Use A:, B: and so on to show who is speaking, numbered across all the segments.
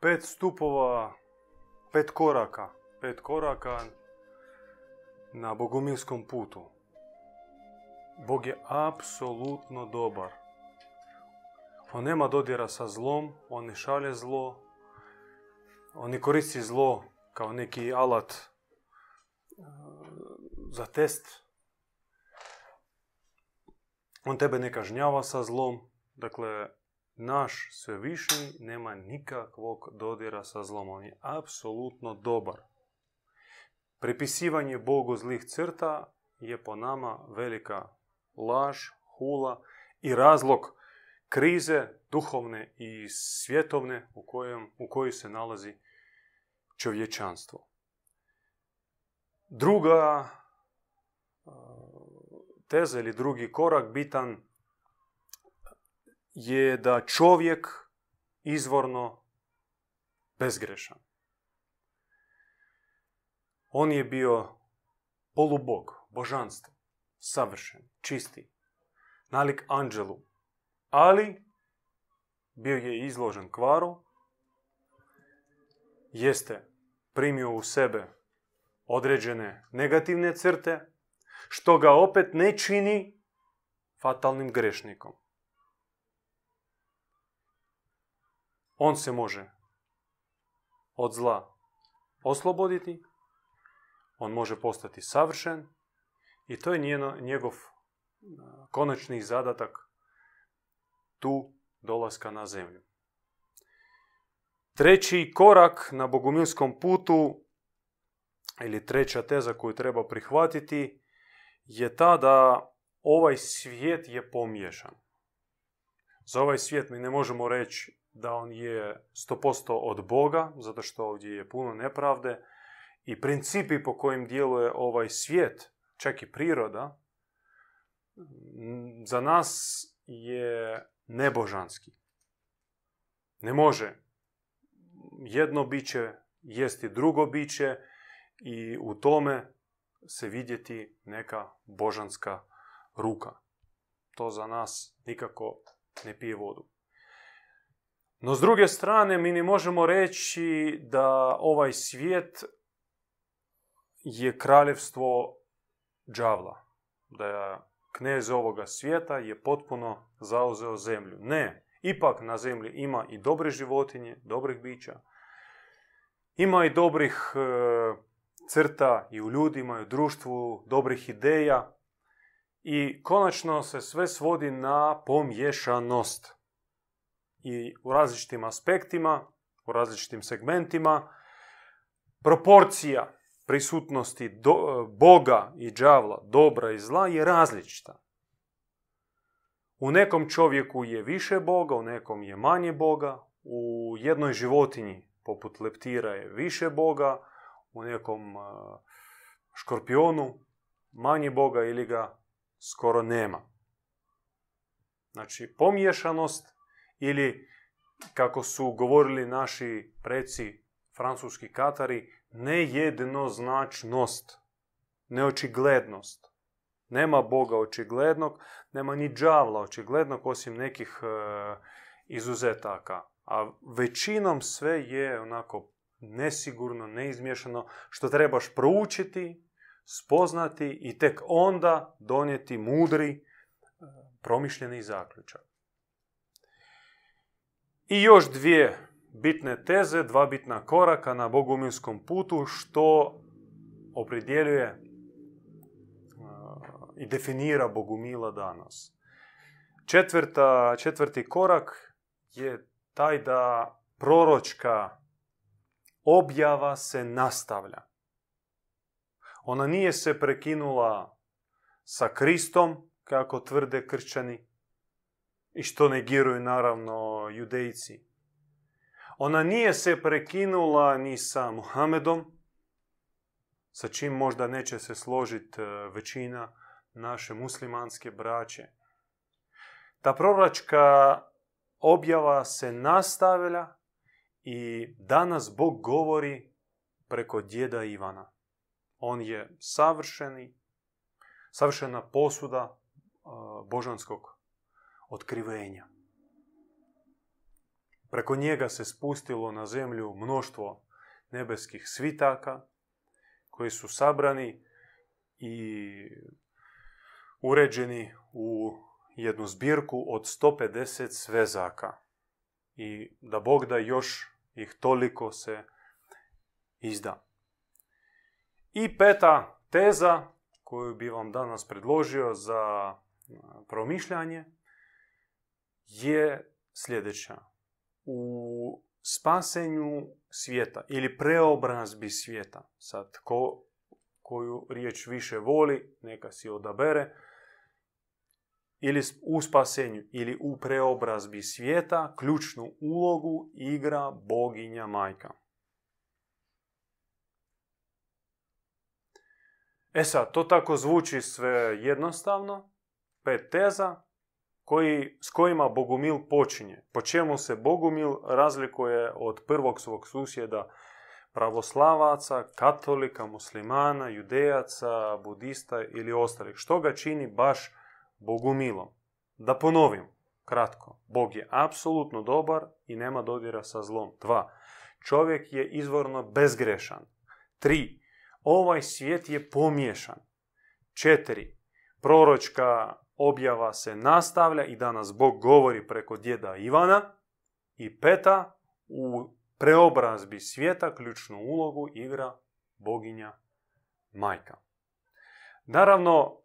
A: pet stupova, pet koraka, pet koraka na bogomilskom putu. Bog je apsolutno dobar. On nema dodira sa zlom, on ne šalje zlo, on ne koristi zlo kao neki alat eh, za test. On tebe ne kažnjava sa zlom, dakle, naš svevišnji nema nikakvog dodira sa zlom. On je apsolutno dobar. Prepisivanje Bogu zlih crta je po nama velika laž, hula i razlog krize duhovne i svjetovne u, kojem, u kojoj se nalazi čovječanstvo. Druga teza ili drugi korak bitan je da čovjek izvorno bezgrešan. On je bio polubog, božanstvo, savršen, čisti, nalik anđelu, ali bio je izložen kvaru, jeste primio u sebe određene negativne crte, što ga opet ne čini fatalnim grešnikom. on se može od zla osloboditi, on može postati savršen i to je njeno, njegov konačni zadatak tu dolaska na zemlju. Treći korak na bogumilskom putu ili treća teza koju treba prihvatiti je ta da ovaj svijet je pomiješan. Za ovaj svijet mi ne možemo reći da on je 100% od Boga, zato što ovdje je puno nepravde i principi po kojim djeluje ovaj svijet, čak i priroda, mm, za nas je nebožanski. Ne može jedno biće jesti drugo biće i u tome se vidjeti neka božanska ruka. To za nas nikako ne pije vodu. No s druge strane mi ne možemo reći da ovaj svijet je kraljevstvo džavla. Da je knez ovoga svijeta je potpuno zauzeo zemlju. Ne, ipak na zemlji ima i dobre životinje, dobrih bića. Ima i dobrih e, crta i u ljudima, i u društvu, dobrih ideja. I konačno se sve svodi na pomješanost i u različitim aspektima, u različitim segmentima. Proporcija prisutnosti e, Boga i đavla, dobra i zla je različita. U nekom čovjeku je više Boga, u nekom je manje Boga, u jednoj životinji poput leptira je više Boga, u nekom e, škorpionu manje Boga ili ga skoro nema. Znači, pomješanost ili kako su govorili naši preci francuski katari, nejednoznačnost, neočiglednost. Nema Boga očiglednog, nema ni đavla očiglednog, osim nekih e, izuzetaka. A većinom sve je onako nesigurno, neizmješano, što trebaš proučiti, spoznati i tek onda donijeti mudri, e, promišljeni zaključak. I još dvije bitne teze, dva bitna koraka na bogumilskom putu što opredjeljuje e, i definira bogumila danas. Četvrta, četvrti korak je taj da proročka objava se nastavlja. Ona nije se prekinula sa Kristom, kako tvrde kršćani, i što negiraju naravno judejci. Ona nije se prekinula ni sa Muhamedom, sa čim možda neće se složiti e, većina naše muslimanske braće. Ta proračka objava se nastavlja i danas Bog govori preko djeda Ivana. On je savršeni, savršena posuda e, božanskog otkrivenja. Preko njega se spustilo na zemlju mnoštvo nebeskih svitaka koji su sabrani i uređeni u jednu zbirku od 150 svezaka. I da Bog da još ih toliko se izda. I peta teza koju bi vam danas predložio za promišljanje – je sljedeća. U spasenju svijeta ili preobrazbi svijeta, sad ko, koju riječ više voli, neka si odabere, ili u spasenju ili u preobrazbi svijeta, ključnu ulogu igra boginja majka. E sad, to tako zvuči sve jednostavno, pet teza, koji, s kojima Bogumil počinje. Po čemu se Bogumil razlikuje od prvog svog susjeda pravoslavaca, katolika, muslimana, judejaca, budista ili ostalih. Što ga čini baš Bogumilom? Da ponovim, kratko. Bog je apsolutno dobar i nema dodira sa zlom. Dva. Čovjek je izvorno bezgrešan. Tri. Ovaj svijet je pomiješan. Četiri. Proročka objava se nastavlja i danas Bog govori preko djeda Ivana i peta u preobrazbi svijeta ključnu ulogu igra boginja majka. Naravno,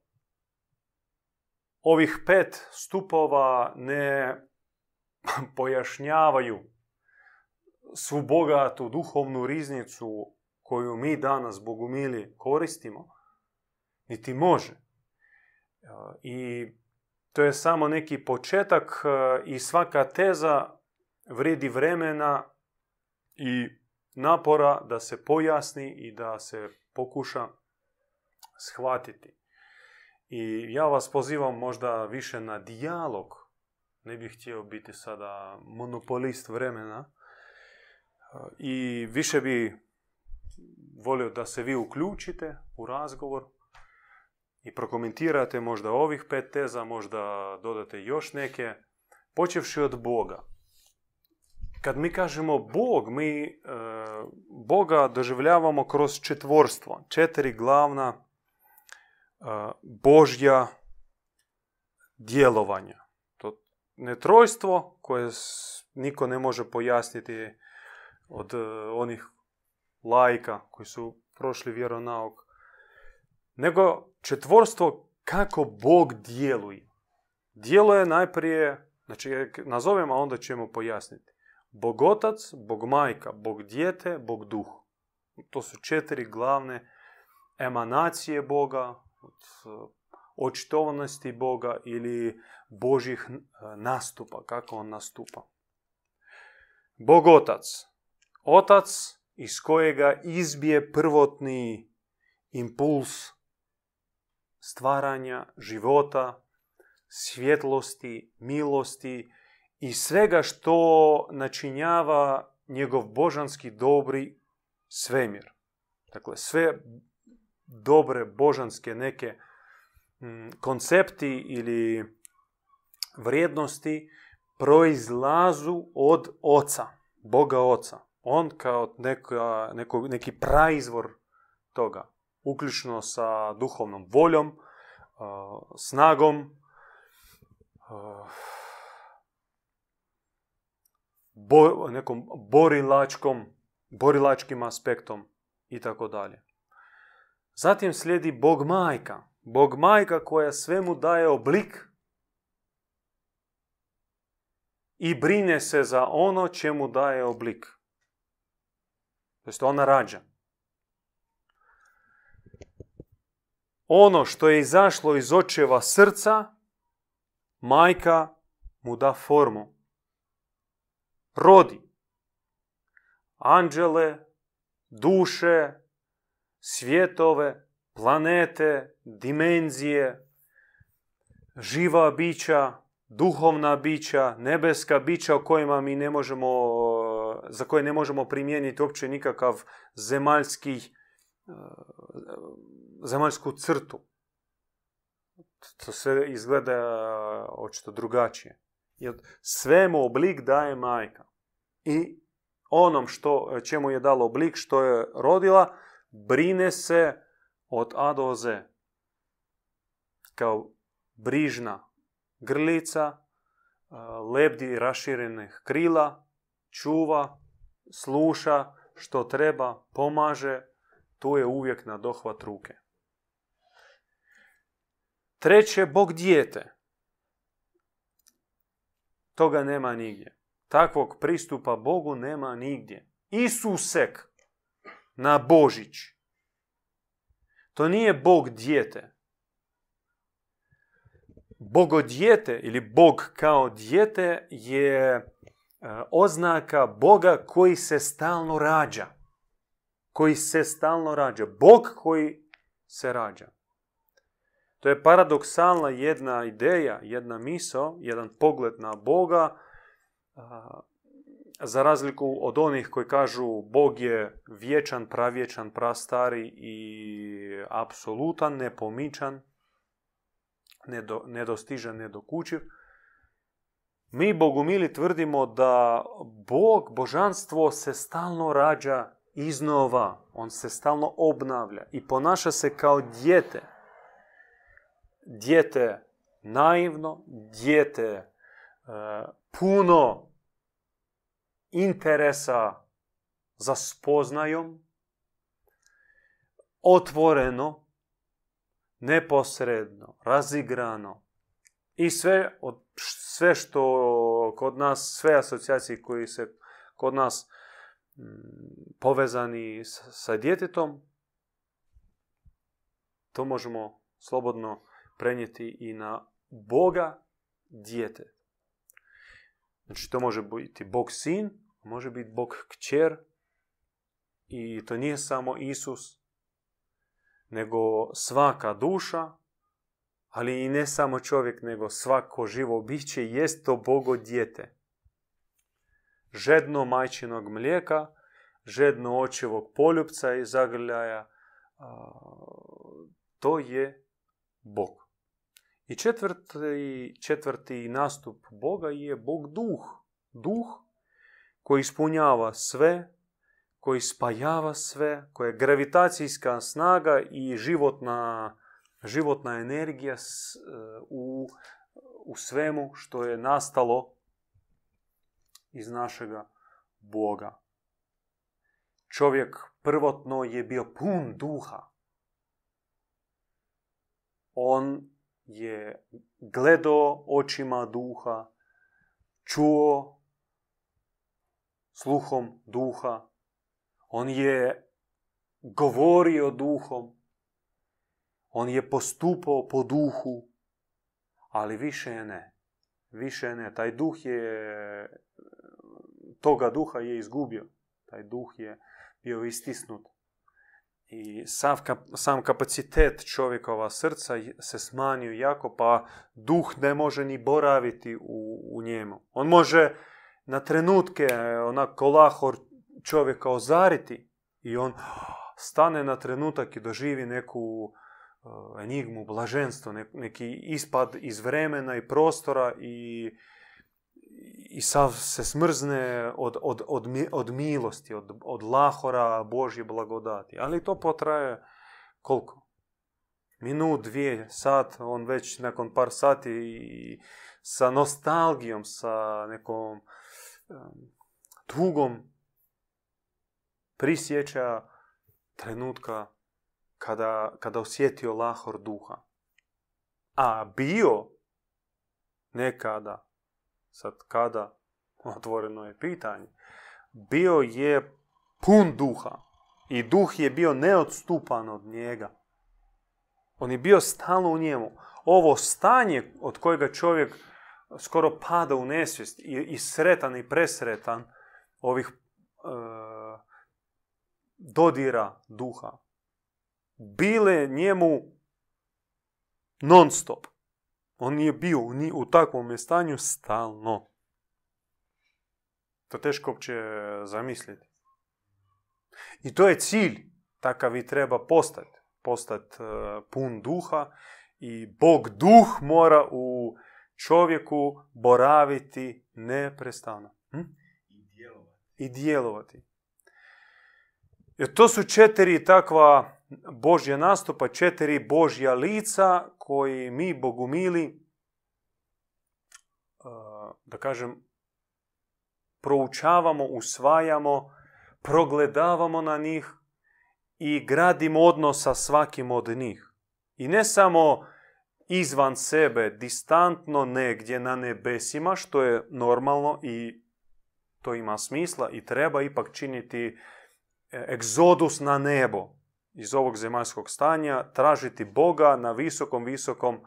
A: ovih pet stupova ne pojašnjavaju svu bogatu duhovnu riznicu koju mi danas, bogumili, koristimo, niti može. I to je samo neki početak e, i svaka teza vredi vremena i napora da se pojasni i da se pokuša shvatiti. I ja vas pozivam možda više na dijalog. Ne bih htio biti sada monopolist vremena. E, I više bi volio da se vi uključite u razgovor, i prokomentirate možda ovih pet teza, možda dodate još neke, počevši od Boga. Kad mi kažemo Bog, mi e, Boga doživljavamo kroz četvorstvo. Četiri glavna e, Božja djelovanja. To netrojstvo koje niko ne može pojasniti od e, onih lajka koji su prošli vjeronauk. Nego četvorstvo kako Bog djeluje. Djeluje najprije, znači nazovem, a onda ćemo pojasniti. Bog otac, Bog majka, Bog dijete, Bog duh. To su četiri glavne emanacije Boga, eh, očitovanosti Boga ili Božih eh, nastupa, kako On nastupa. Bog otac. Otac iz kojega izbije prvotni impuls stvaranja, života, svjetlosti, milosti i svega što načinjava njegov božanski dobri svemir. Dakle, sve dobre božanske neke mm, koncepti ili vrijednosti proizlazu od oca, Boga oca. On kao neka, neko, neki praizvor toga uključno sa duhovnom voljom, uh, snagom, uh, nekom borilačkom, borilačkim aspektom i tako dalje. Zatim slijedi Bog majka. Bog majka koja svemu daje oblik i brine se za ono čemu daje oblik. To je ona rađa. ono što je izašlo iz očeva srca, majka mu da formu. Rodi. Anđele, duše, svjetove, planete, dimenzije, živa bića, duhovna bića, nebeska bića o kojima mi ne možemo, za koje ne možemo primijeniti uopće nikakav zemaljski zemaljsku crtu. To sve izgleda očito drugačije. Jer svemu oblik daje majka. I onom što, čemu je dalo oblik, što je rodila, brine se od A do Z. Kao brižna grlica, lebdi raširenih krila, čuva, sluša, što treba, pomaže, tu je uvijek na dohvat ruke. Treće, Bog dijete. Toga nema nigdje. Takvog pristupa Bogu nema nigdje. Isusek na Božić. To nije Bog dijete. Bogo dijete ili Bog kao dijete je e, oznaka Boga koji se stalno rađa. Koji se stalno rađa. Bog koji se rađa. To je paradoksalna jedna ideja, jedna misao, jedan pogled na Boga, za razliku od onih koji kažu Bog je vječan, pravječan, prastari i apsolutan, nepomičan, nedo, nedostižan, nedokučiv. Mi bogumili tvrdimo da Bog, božanstvo se stalno rađa iznova, on se stalno obnavlja i ponaša se kao djete dijete naivno, dijete e, puno interesa za spoznajom, otvoreno, neposredno, razigrano. I sve, od, sve što kod nas, sve asocijacije koji se kod nas mm, povezani sa djetetom, to možemo slobodno prenijeti i na Boga dijete. Znači to može biti Bog sin, može biti Bog kćer i to nije samo Isus, nego svaka duša, ali i ne samo čovjek, nego svako živo biće jest to Bogo dijete. Žedno majčinog mlijeka, žedno očevog poljupca i zagrljaja, to je Bog. I četvrti, četvrti nastup Boga je Bog duh. Duh koji ispunjava sve, koji spajava sve, koja je gravitacijska snaga i životna, životna energija u, u svemu što je nastalo iz našega Boga. Čovjek prvotno je bio pun duha. On je gledao očima duha, čuo sluhom duha, on je govorio duhom, on je postupao po duhu, ali više ne. Više ne. Taj duh je, toga duha je izgubio. Taj duh je bio istisnut i sam, sam kapacitet čovjekova srca se smanju jako, pa duh ne može ni boraviti u, u njemu. On može na trenutke onak kolahor čovjeka ozariti i on stane na trenutak i doživi neku eh, enigmu, blaženstvo, neki ispad iz vremena i prostora i i sav se smrzne od, od, od, od milosti, od, lahora Božje blagodati. Ali to potraje koliko? Minut, dvije, sat, on već nakon par sati i sa nostalgijom, sa nekom tugom prisjeća trenutka kada, kada osjetio lahor duha. A bio nekada sad kada, otvoreno je pitanje, bio je pun duha i duh je bio neodstupan od njega. On je bio stalno u njemu. Ovo stanje od kojega čovjek skoro pada u nesvijest i, i sretan i presretan ovih e, dodira duha. Bile njemu non stop. On nije bio ni u takvom stanju stalno. To teško uopće zamisliti. I to je cilj takav i treba postati. Postati e, pun duha i Bog duh mora u čovjeku boraviti neprestano. Hm? I djelovati. Jer to su četiri takva Božja nastupa, četiri Božja lica koji mi bogumili, eh, da kažem, proučavamo, usvajamo, progledavamo na njih i gradimo odnos sa svakim od njih. I ne samo izvan sebe, distantno negdje na nebesima, što je normalno i to ima smisla i treba ipak činiti eh, egzodus na nebo iz ovog zemaljskog stanja, tražiti Boga na visokom, visokom,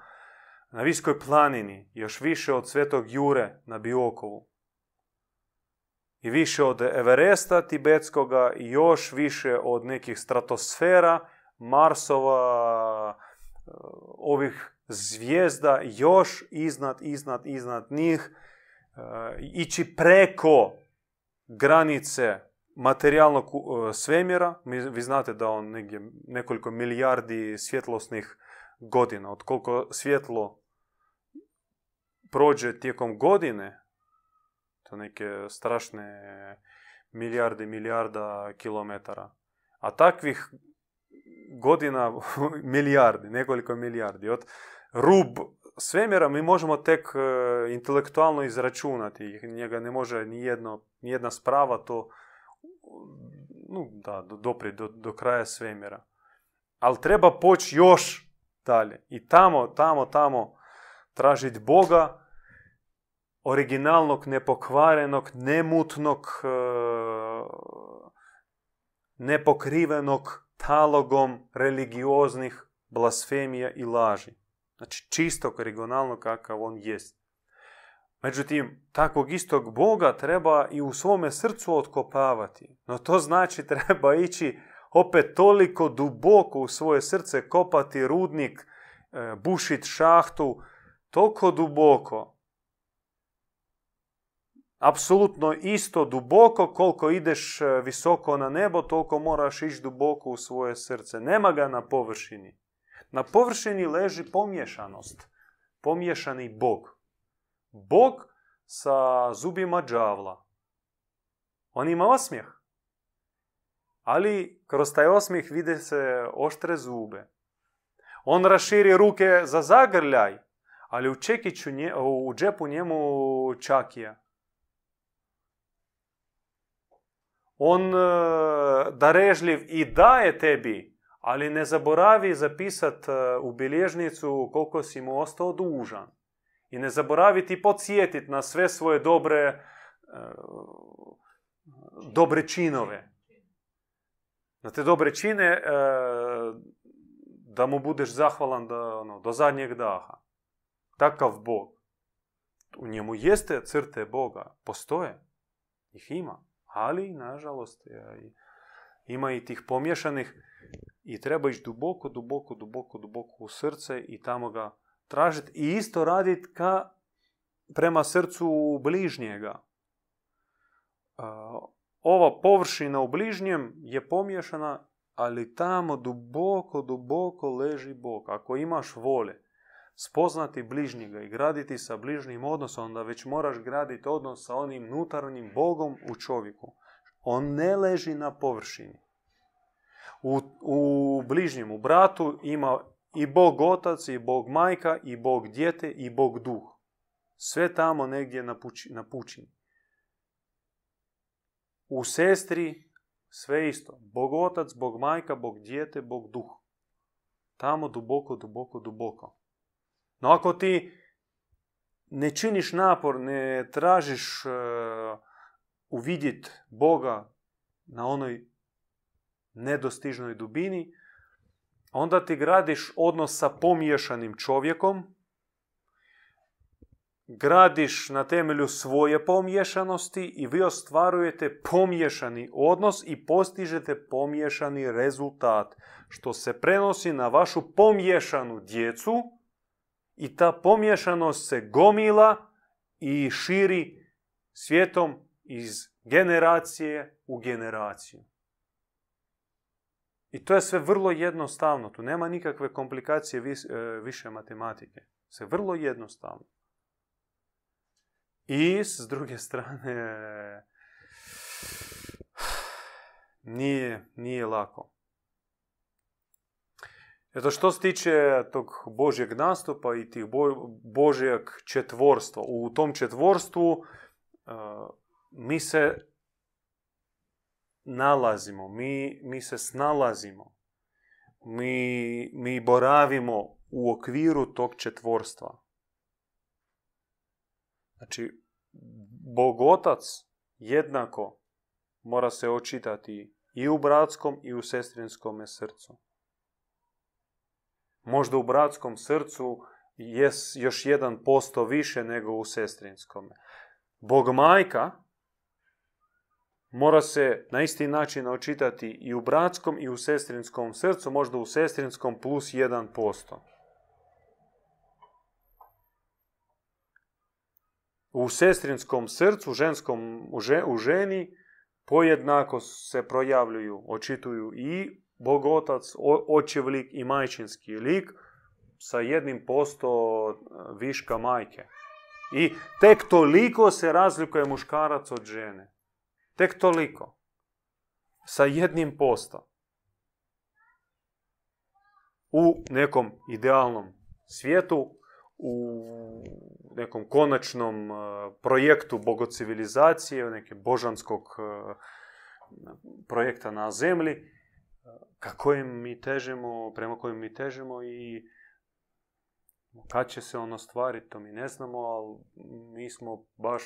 A: na viskoj planini, još više od svetog Jure na Biokovu. I više od Everesta tibetskoga i još više od nekih stratosfera, Marsova, eh, ovih zvijezda, još iznad, iznad, iznad njih, eh, ići preko granice materijalnog e, svemira, vi znate da on negdje nekoliko milijardi svjetlosnih godina, od koliko svjetlo prođe tijekom godine, to neke strašne milijarde, milijarda kilometara. A takvih godina milijardi, nekoliko milijardi. Od rub svemira mi možemo tek e, intelektualno izračunati. Njega ne može ni, jedna sprava to ну, da, dopri do, kraja svemira. Ali treba poći još dalje. I tamo, tamo, tamo tražiti Boga, originalnog, nepokvarenog, nemutnog, e, nepokrivenog talogom religioznih blasfemija i laži. Znači čistog, originalnog kakav on jest. Međutim, takvog istog Boga treba i u svome srcu otkopavati. No to znači treba ići opet toliko duboko u svoje srce, kopati rudnik, e, bušit šahtu, toliko duboko. Apsolutno isto duboko, koliko ideš e, visoko na nebo, toliko moraš ići duboko u svoje srce. Nema ga na površini. Na površini leži pomješanost, pomješani Bog. Bog sa zubima đavla. On ima osmijeh. Ali kroz taj osmijeh vide se oštre zube. On raširi ruke za zagrljaj, ali u, čekiću u džepu njemu čakija. On e, darežljiv i daje tebi, ali ne zaboravi zapisat e, u bilježnicu koliko si mu ostao dužan. I ne zaboraviti i podsjetiti na sve svoje dobre, e, dobre činove. Na te dobre čine e, da mu budeš zahvalan ono, do zadnjeg daha. Takav Bog. U njemu jeste crte Boga. Postoje. Ih ima. Ali, nažalost, e, ima i tih pomješanih i treba ići duboko, duboko, duboko, duboko u srce i tamo ga tražiti i isto raditi ka prema srcu bližnjega. Ova površina u bližnjem je pomješana, ali tamo duboko, duboko leži Bog. Ako imaš vole spoznati bližnjega i graditi sa bližnjim odnosom, onda već moraš graditi odnos sa onim unutarnjim Bogom u čovjeku. On ne leži na površini. U, u bližnjem, u bratu ima i Bog otac, i Bog majka, i Bog djete, i Bog duh. Sve tamo negdje na pučini. U sestri sve isto. Bog otac, Bog majka, Bog djete, Bog duh. Tamo duboko, duboko, duboko. No ako ti ne činiš napor, ne tražiš e, uvidjeti Boga na onoj nedostižnoj dubini, onda ti gradiš odnos sa pomiješanim čovjekom, gradiš na temelju svoje pomiješanosti i vi ostvarujete pomiješani odnos i postižete pomiješani rezultat, što se prenosi na vašu pomiješanu djecu i ta pomiješanost se gomila i širi svijetom iz generacije u generaciju. I to je sve vrlo jednostavno, tu nema nikakve komplikacije e, više matematike. Sve vrlo jednostavno. I s druge strane, nije, nije lako. Eto što se tiče tog Božjeg nastupa i tih Božjeg četvorstva. U tom četvorstvu e, mi se nalazimo, mi, mi se snalazimo, mi, mi boravimo u okviru tog četvorstva. Znači, Bog Otac jednako mora se očitati i u bratskom i u sestrinskom srcu. Možda u bratskom srcu je još jedan posto više nego u sestrinskom. Bog majka mora se na isti način očitati i u bratskom i u sestrinskom srcu, možda u sestrinskom plus 1%. U sestrinskom srcu, u, u ženi, pojednako se projavljuju, očituju i bogotac, o, i majčinski lik sa jednim posto eh, viška majke. I tek toliko se razlikuje muškarac od žene. Tek toliko. Sa jednim posto. U nekom idealnom svijetu, u nekom konačnom e, projektu bogocivilizacije, neke božanskog e, projekta na zemlji, e, ka kojem mi težimo, prema kojem mi težimo i kad će se ono stvariti, to mi ne znamo, ali mi smo baš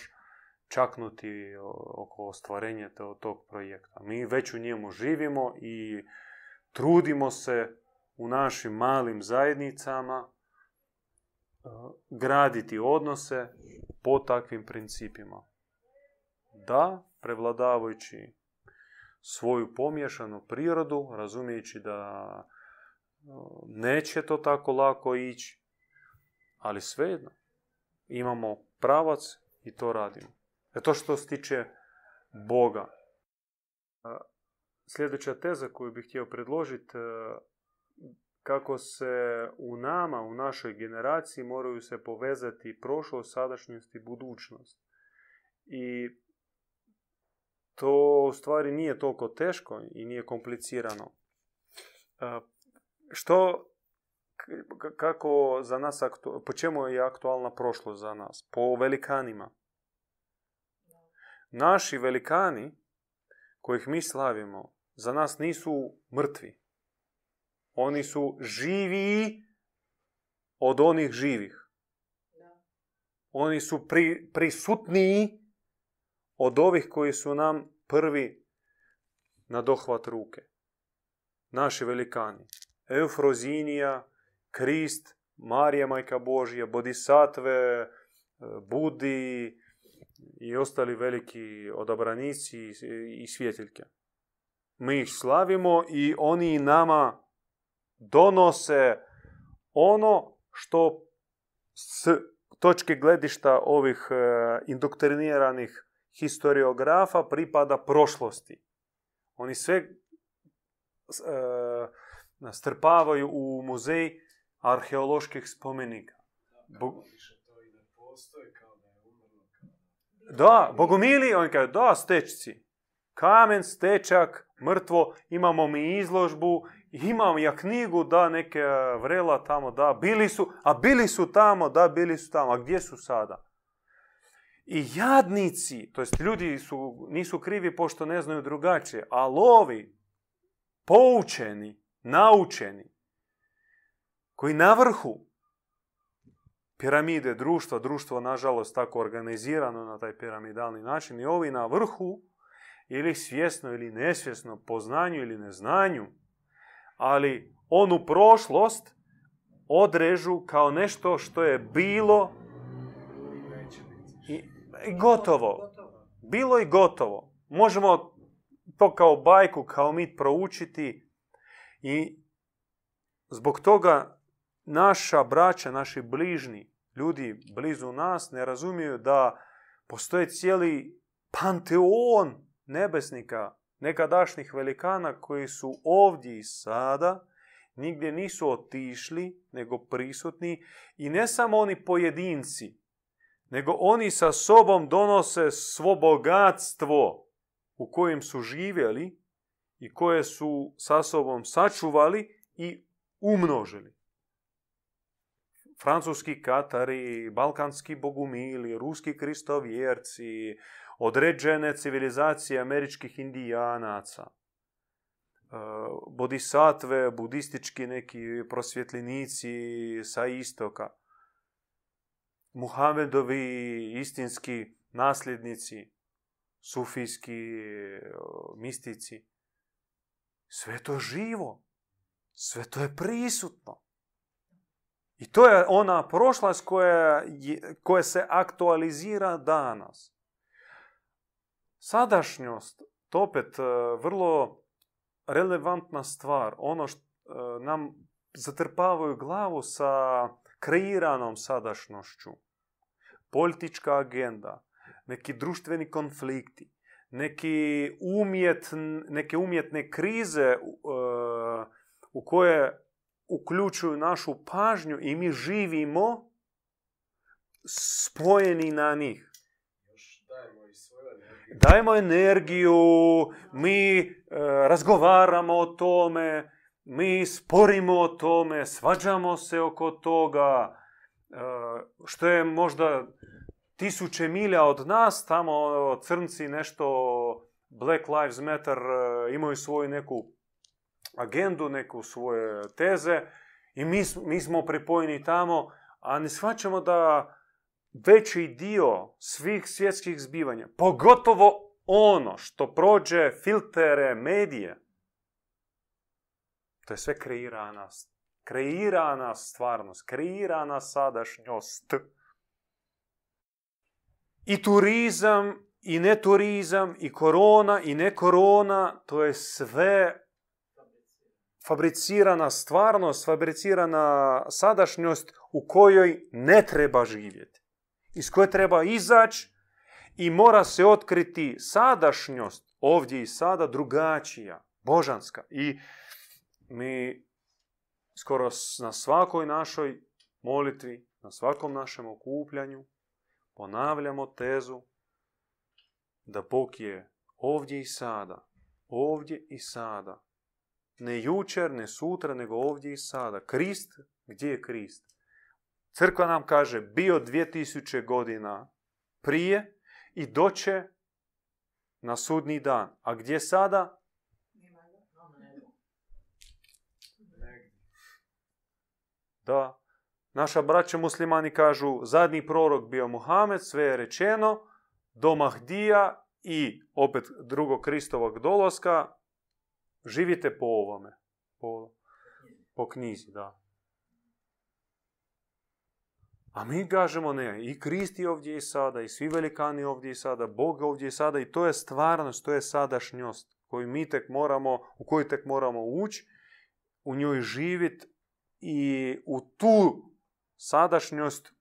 A: čaknuti oko ostvarenja tog projekta. Mi već u njemu živimo i trudimo se u našim malim zajednicama e, graditi odnose po takvim principima. Da, prevladavajući svoju pomješanu prirodu, razumijeći da e, neće to tako lako ići, ali svejedno imamo pravac i to radimo. E, to što se tiče Boga. E, sljedeća teza koju bih htio predložiti, e, kako se u nama, u našoj generaciji moraju se povezati prošlost, sadašnjost i budućnost. I to u stvari nije toliko teško i nije komplicirano. Što, kako za nas, po čemu je aktualna prošlost za nas? Po velikanima naši velikani kojih mi slavimo za nas nisu mrtvi. Oni su živiji od onih živih. Oni su prisutniji od ovih koji su nam prvi na dohvat ruke. Naši velikani. Eufrozinija, Krist, Marija Majka Božja, Bodisatve, Budi, i ostali veliki odabranici i svjetiljke. Mi ih slavimo i oni nama donose ono što s točke gledišta ovih e, indoktriniranih historiografa pripada prošlosti. Oni sve e, strpavaju u muzej arheoloških spomenika. Da, bogomili, oni kažu, da, stečci. Kamen, stečak, mrtvo, imamo mi izložbu, imam ja knjigu, da, neke e, vrela tamo, da, bili su, a bili su tamo, da, bili su tamo, a gdje su sada? I jadnici, to jest ljudi su, nisu krivi pošto ne znaju drugačije, a lovi, poučeni, naučeni, koji na vrhu, piramide društva, društvo nažalost tako organizirano na taj piramidalni način i ovi na vrhu ili svjesno ili nesvjesno po znanju ili neznanju, ali onu prošlost odrežu kao nešto što je bilo i gotovo. Bilo i gotovo. Možemo to kao bajku, kao mit proučiti i zbog toga naša braća, naši bližni, ljudi blizu nas ne razumiju da postoje cijeli panteon nebesnika, nekadašnjih velikana koji su ovdje i sada, nigdje nisu otišli, nego prisutni i ne samo oni pojedinci, nego oni sa sobom donose svo bogatstvo u kojem su živjeli i koje su sa sobom sačuvali i umnožili francuski katari, balkanski bogumili, ruski kristovjerci, određene civilizacije američkih indijanaca, e, bodisatve, budistički neki prosvjetljenici sa istoka, Muhamedovi istinski nasljednici, sufijski e, mistici. Sve to živo, sve to je prisutno. I to je ona prošlost koja, koja se aktualizira danas. Sadašnjost, to opet e, vrlo relevantna stvar. Ono što e, nam zatrpavaju glavu sa kreiranom sadašnjošću. Politička agenda, neki društveni konflikti, neki umjet neke umjetne krize u e, koje uključuju našu pažnju i mi živimo spojeni na njih. Dajemo, energiju. mi e, razgovaramo o tome, mi sporimo o tome, svađamo se oko toga, e, što je možda tisuće milja od nas, tamo crnci nešto Black Lives Matter e, imaju svoju neku agendu, neku svoje teze i mi, mi smo pripojeni tamo, a ne shvaćamo da veći dio svih svjetskih zbivanja, pogotovo ono što prođe filtere medije, to je sve kreirana, kreirana stvarnost, kreirana sadašnjost. I turizam, i ne turizam, i korona, i ne korona, to je sve fabricirana stvarnost, fabricirana sadašnjost u kojoj ne treba živjeti. Iz koje treba izaći i mora se otkriti sadašnjost ovdje i sada drugačija, božanska. I mi skoro na svakoj našoj molitvi, na svakom našem okupljanju ponavljamo tezu da Bog je ovdje i sada, ovdje i sada, ne jučer, ne sutra, nego ovdje i sada. Krist, gdje je Krist? Crkva nam kaže, bio 2000 godina prije i doće na sudni dan. A gdje sada? Da. Naša braća muslimani kažu, zadnji prorok bio Muhammed, sve je rečeno, do Mahdija i opet drugog Kristovog dolaska Živite po ovome. Po, po knjizi, da. A mi kažemo ne, i Krist je ovdje i sada, i svi velikani ovdje i sada, Bog ovdje i sada, i to je stvarnost, to je sadašnjost koju mi tek moramo, u koju tek moramo ući, u njoj živit i u tu sadašnjost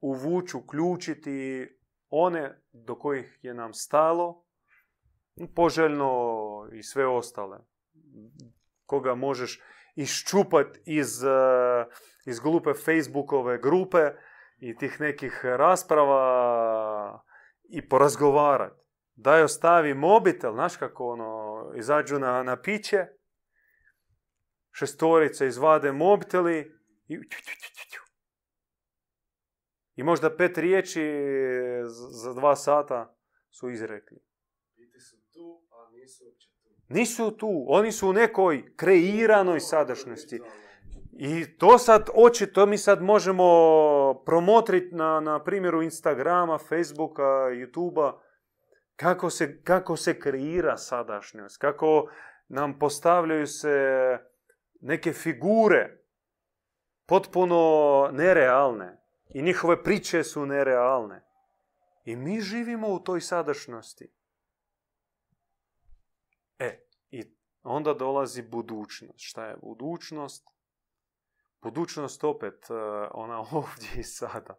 A: uvući, uključiti one do kojih je nam stalo, poželjno i sve ostale. Koga možeš iščupat iz, eh, iz glupe Facebookove grupe i tih nekih rasprava i porazgovarat. Daj ostavi mobitel, znaš kako ono, izađu na, na piće, šestorica izvade mobiteli i... I možda pet riječi za dva sata su izrekli. Nisu tu, oni su u nekoj kreiranoj sadašnosti. I to sad očito mi sad možemo promotriti na, na primjeru Instagrama, Facebooka, YouTubea, kako se, kako se kreira sadašnjost, kako nam postavljaju se neke figure potpuno nerealne i njihove priče su nerealne. I mi živimo u toj sadašnosti. Onda dolazi budućnost. Šta je budućnost? Budućnost opet, e, ona ovdje i sada.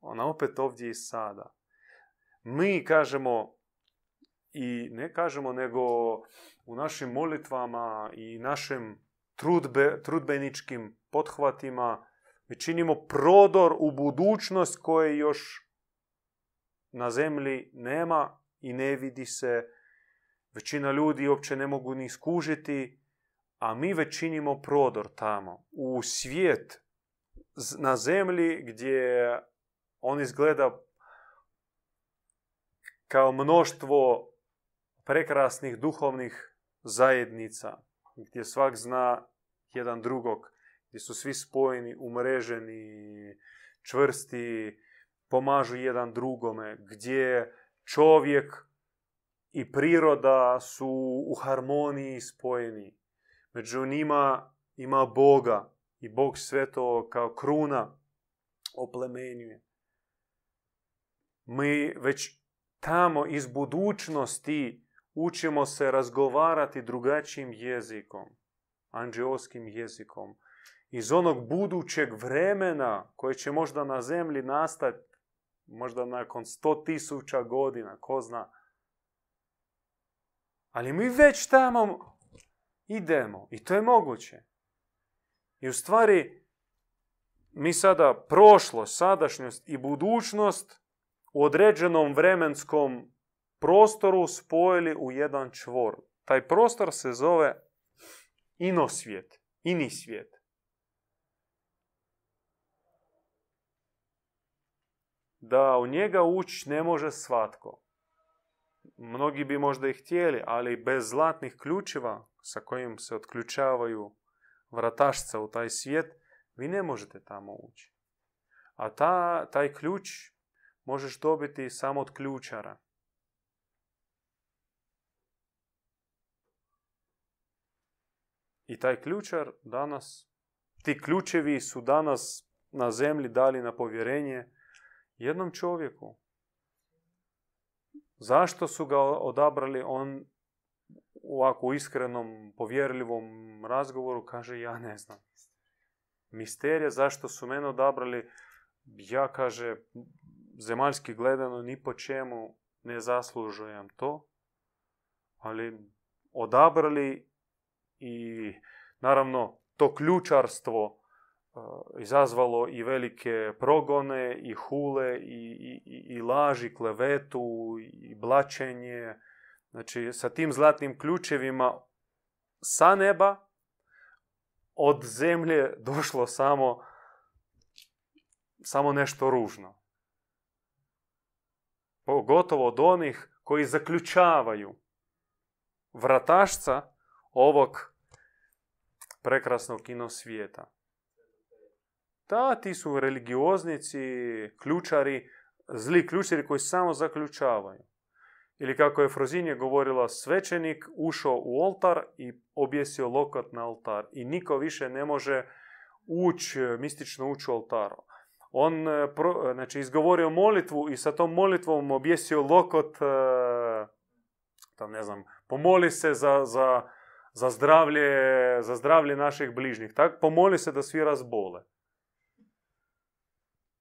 A: Ona opet ovdje i sada. Mi kažemo, i ne kažemo, nego u našim molitvama i našim trudbe, trudbeničkim pothvatima mi činimo prodor u budućnost koje još na zemlji nema i ne vidi se Većina ljudi uopće ne mogu ni skužiti, a mi već činimo prodor tamo, u svijet, na zemlji gdje on izgleda kao mnoštvo prekrasnih duhovnih zajednica, gdje svak zna jedan drugog, gdje su svi spojeni, umreženi, čvrsti, pomažu jedan drugome, gdje čovjek i priroda su u harmoniji spojeni. Među njima ima Boga i Bog sve to kao kruna oplemenjuje. Mi već tamo iz budućnosti učimo se razgovarati drugačijim jezikom, anđeoskim jezikom. Iz onog budućeg vremena koje će možda na zemlji nastati možda nakon sto tisuća godina, ko zna, ali mi već tamo idemo i to je moguće. I u stvari mi sada prošlost, sadašnjost i budućnost u određenom vremenskom prostoru spojili u jedan čvor. Taj prostor se zove inosvijet, ini svijet. Da u njega ući ne može svatko. Mnogi bi možda i htjeli, ali bez zlatnih ključeva sa kojim se odključavaju vratašca u taj svijet, vi ne možete tamo ući. A taj ključ možeš dobiti samo od ključara. I taj ključar danas, ti ključevi su danas na zemlji dali na povjerenje jednom čovjeku Zašto su ga odabrali? On ovako u iskrenom, povjerljivom razgovoru kaže ja ne znam. Misterija zašto su mene odabrali? Ja kaže zemaljski gledano ni po čemu ne zaslužujem to. Ali odabrali i naravno to ključarstvo Eh, izazvalo i velike progone, i hule, i, i, i laži, klevetu, i blačenje. Znači, sa tim zlatnim ključevima sa neba od zemlje došlo samo, samo nešto ružno. Pogotovo od onih koji zaključavaju vratašca ovog prekrasnog svijeta. Da, ti su religioznici, ključari, zli ključari koji samo zaključavaju. Ili kako je Frozinje govorila, svećenik ušao u oltar i objesio lokat na oltar. I niko više ne može ući, mistično ući u oltar. On e, znači, izgovorio molitvu i sa tom molitvom objesio lokot, e, ne znam, pomoli se za, za, za, zdravlje, za zdravlje naših bližnjih. Tak, pomoli se da svi razbole.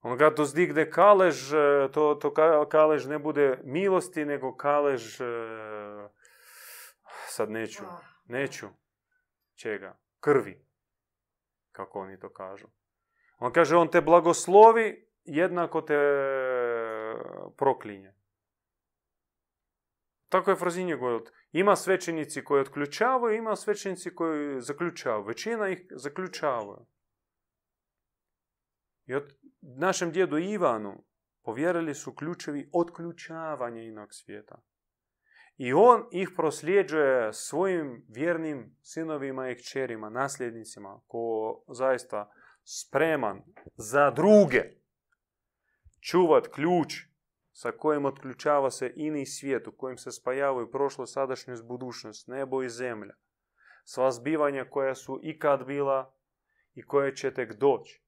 A: On ga dozdigne kalež, e, to, to kalež ne bude milosti, nego kalež... E, sad neću, ah. neću. Čega? Krvi. Kako oni to kažu. On kaže, on te blagoslovi, jednako te e, proklinje. Tako je Frazinje govorio. Ima svećenici koji otključavaju, ima svećenici koji zaključavaju. Većina ih zaključavaju. I od našem djedu Ivanu povjerili su ključevi otključavanja inog svijeta. I on ih prosljeđuje svojim vjernim sinovima i kćerima, nasljednicima, ko zaista spreman za druge čuvat ključ sa kojim odključava se ini svijet, u kojim se spajavaju prošlo, sadašnjost, budućnost, nebo i zemlja. Sva zbivanja koja su ikad bila i koje će tek doći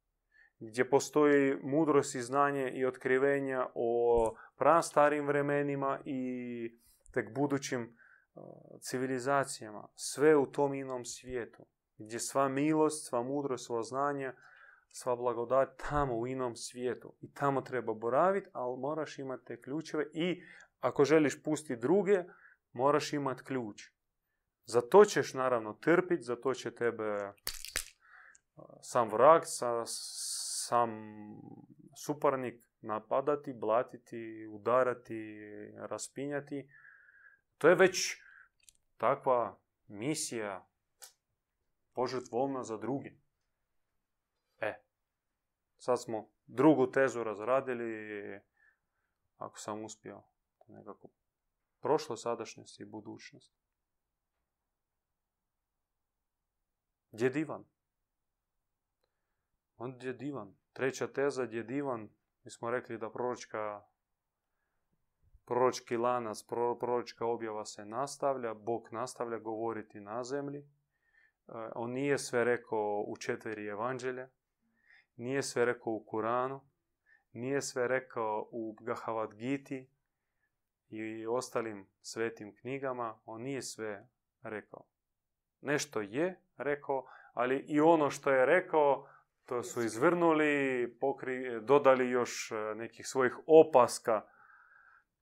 A: gdje postoji mudrost i znanje i otkrivenja o prastarim vremenima i tek budućim e, civilizacijama. Sve u tom inom svijetu. Gdje sva milost, sva mudrost, sva znanje, sva blagodat tamo u inom svijetu. I tamo treba boraviti, ali moraš imati te ključeve i ako želiš pustiti druge, moraš imati ključ. Za to ćeš naravno trpiti, zato će tebe e, sam vrag sa, sam suparnik napadati, blatiti, udarati, raspinjati. To je već takva misija požrtvovna za druge. E, sad smo drugu tezu razradili, ako sam uspio nekako prošlo, sadašnjost i budućnost. Djed divan. On je divan. Treća teza je divan. Mi smo rekli da proročka proročki lanac, proročka objava se nastavlja, Bog nastavlja govoriti na zemlji. E, on nije sve rekao u četiri evanđelja, nije sve rekao u Kuranu, nije sve rekao u Gahavad Giti i ostalim svetim knjigama, on nije sve rekao. Nešto je rekao, ali i ono što je rekao, to su izvrnuli, pokri, dodali još e, nekih svojih opaska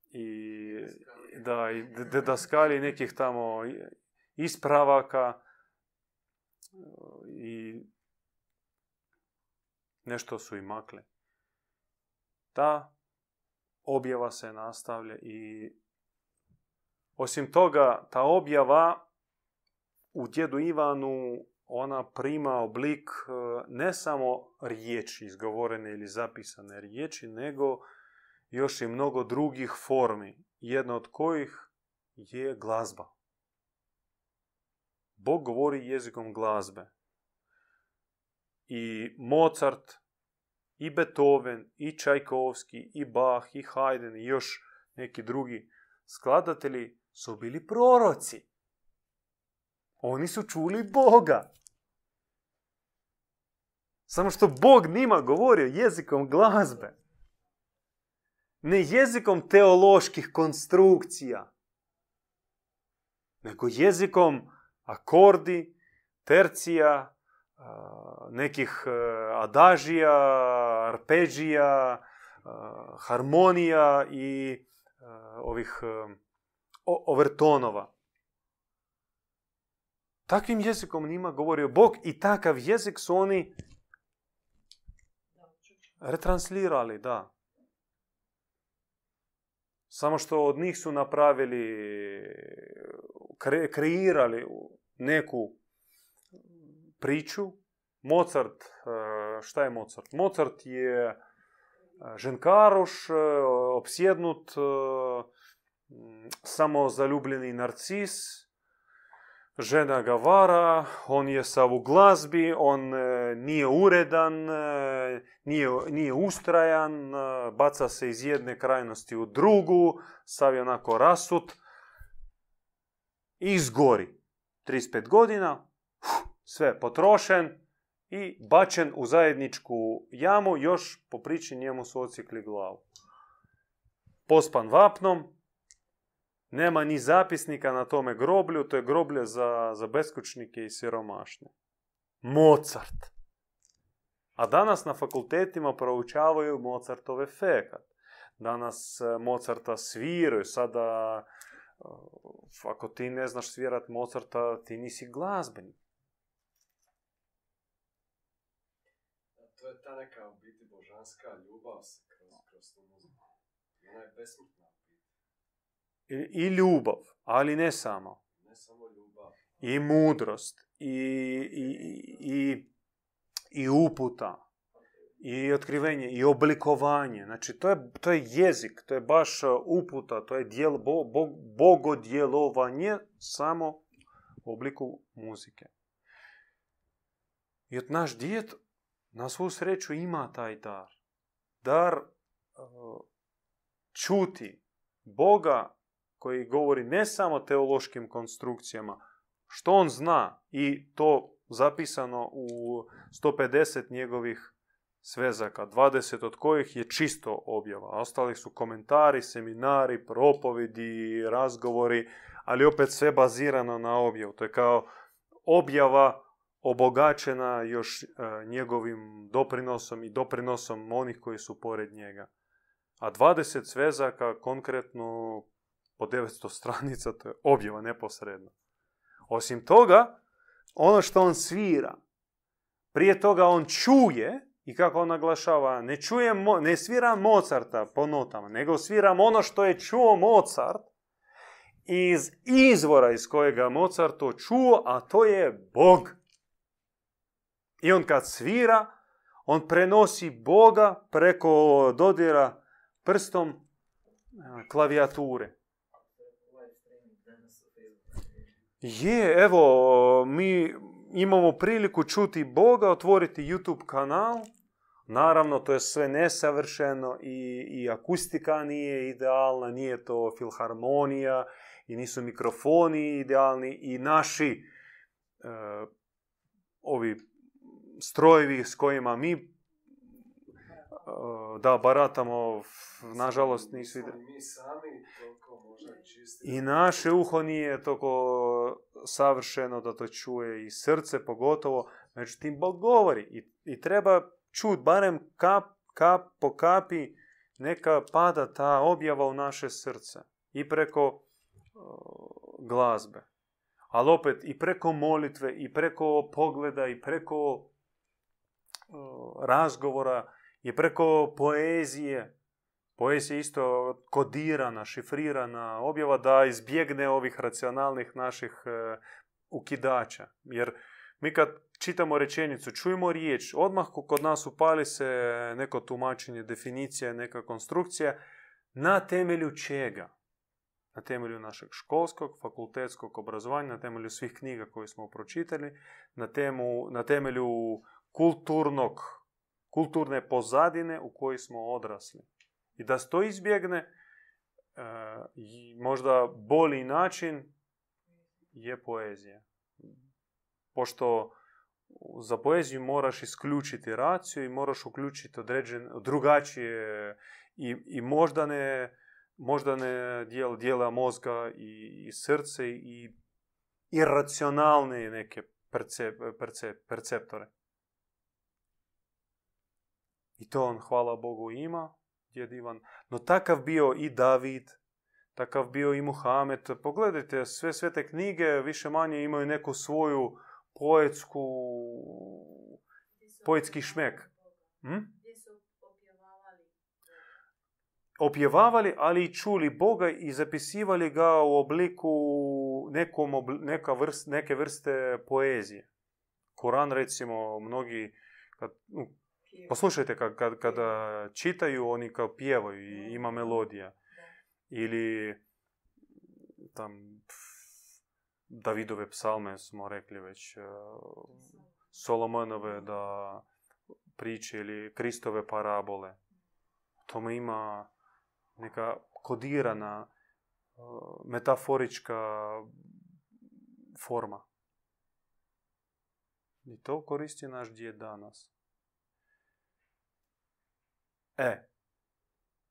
A: i da i dedaskali nekih tamo ispravaka e, i nešto su i Ta objava se nastavlja i osim toga ta objava u djedu Ivanu ona prima oblik e, ne samo riječi, izgovorene ili zapisane riječi, nego još i mnogo drugih formi, jedna od kojih je glazba. Bog govori jezikom glazbe. I Mozart, i Beethoven, i Čajkovski, i Bach, i Haydn, i još neki drugi skladatelji su bili proroci. Oni su čuli Boga. Samo što Bog nima govorio jezikom glazbe. Ne jezikom teoloških konstrukcija. Nego jezikom akordi, tercija, nekih e, adažija, arpeđija, harmonija i e, ovih e, overtonova. Takvim jezikom njima govorio Bog i takav jezik su oni retranslirali, da. Samo što od njih su napravili, kre, kreirali neku priču. Mozart, e, šta je Mozart? Mozart je e, ženkaroš, e, opsjednut, samozaljubljeni narcis, žena ga vara, on je sav u glazbi, on e, nije uredan, e, nije, nije ustrajan, e, baca se iz jedne krajnosti u drugu, sav je onako rasut i izgori. 35 godina, sve potrošen i bačen u zajedničku jamu, još po priči njemu su ocikli glavu. Pospan vapnom, nema ni zapisnika na tome groblju, to je groblje za, za beskućnike i siromašne. Mozart. A danas na fakultetima proučavaju Mozartove fekat. Danas e, Mozarta sviraju, sada e, ako ti ne znaš svirat Mozarta, ti nisi glazbeni. To je ta neka biti božanska ljubav kroz, kroz muziku. Ona je i ljubav, ali ne samo. Ne samo ljubav. I mudrost, i, i, i, i uputa i otkrivenje, i oblikovanje. Znači, to je, to je jezik, to je baš e, uputa, to je dijel, bo, bo, bogodjelovanje samo u obliku muzike. I od naš djet na svu sreću ima taj dar. Dar e, čuti Boga koji govori ne samo teološkim konstrukcijama, što on zna i to zapisano u 150 njegovih svezaka, 20 od kojih je čisto objava, a ostalih su komentari, seminari, propovedi, razgovori, ali opet sve bazirano na objavu. To je kao objava obogačena još e, njegovim doprinosom i doprinosom onih koji su pored njega. A 20 svezaka konkretno po 900 stranica, to je objava neposredno. Osim toga, ono što on svira, prije toga on čuje i kako on naglašava, ne, čuje, ne svira Mozarta po notama, nego sviram ono što je čuo Mozart iz izvora iz kojega Mozart to čuo, a to je Bog. I on kad svira, on prenosi Boga preko dodira prstom e, klavijature. Je, evo, mi imamo priliku čuti Boga, otvoriti YouTube kanal. Naravno, to je sve nesavršeno i, i akustika nije idealna, nije to filharmonija i nisu mikrofoni idealni i naši e, ovi strojevi s kojima mi e, da baratamo, nažalost, nisu idealni. I naše uho nije toliko savršeno da to čuje i srce pogotovo. Međutim, Bog govori i, i treba čut, barem kap, kap po kapi neka pada ta objava u naše srce. I preko glazbe. Ali opet i preko molitve, i preko pogleda, i preko razgovora, i preko poezije poezija isto kodirana, šifrirana objava da izbjegne ovih racionalnih naših e, ukidača. Jer mi kad čitamo rečenicu, čujemo riječ, odmah kod nas upali se neko tumačenje, definicija, neka konstrukcija, na temelju čega? Na temelju našeg školskog, fakultetskog obrazovanja, na temelju svih knjiga koje smo pročitali, na, na temelju kulturnog, kulturne pozadine u kojoj smo odrasli. I da se to izbjegne, e, možda bolji način je poezija. Pošto za poeziju moraš isključiti raciju i moraš uključiti određen, drugačije i, možda ne, možda dijel, dijela mozga i, srce i iracionalne neke perceptore. I to on, hvala Bogu, ima djed No takav bio i David, takav bio i Muhamet. Pogledajte, sve te knjige više manje imaju neku svoju poetsku, poetski šmek. Hm? Opjevavali, ali i čuli Boga i zapisivali ga u obliku nekom, neka neke vrste poezije. Koran, recimo, mnogi kad, Poslušajte kad, kad, kada čitaju, oni kao pjevaju i ima melodija. Ili tam Davidove psalme smo rekli već, Solomonove da priče ili Kristove parabole. Tome ima neka kodirana metaforička forma. I to koristi naš djed danas. E,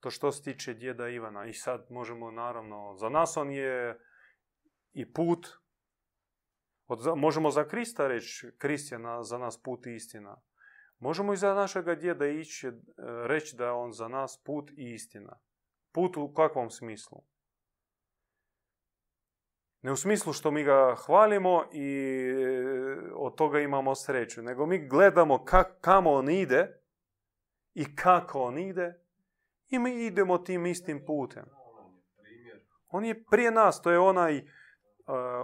A: to što se tiče djeda Ivana. I sad možemo, naravno, za nas on je i put. Od, možemo za Krista reći, Krist je na, za nas put i istina. Možemo i za našega djeda ići, e, reći da je on za nas put i istina. Put u kakvom smislu? Ne u smislu što mi ga hvalimo i e, od toga imamo sreću, nego mi gledamo kak, kamo on ide i kako on ide i mi idemo tim istim putem. On je prije nas, to je onaj, e,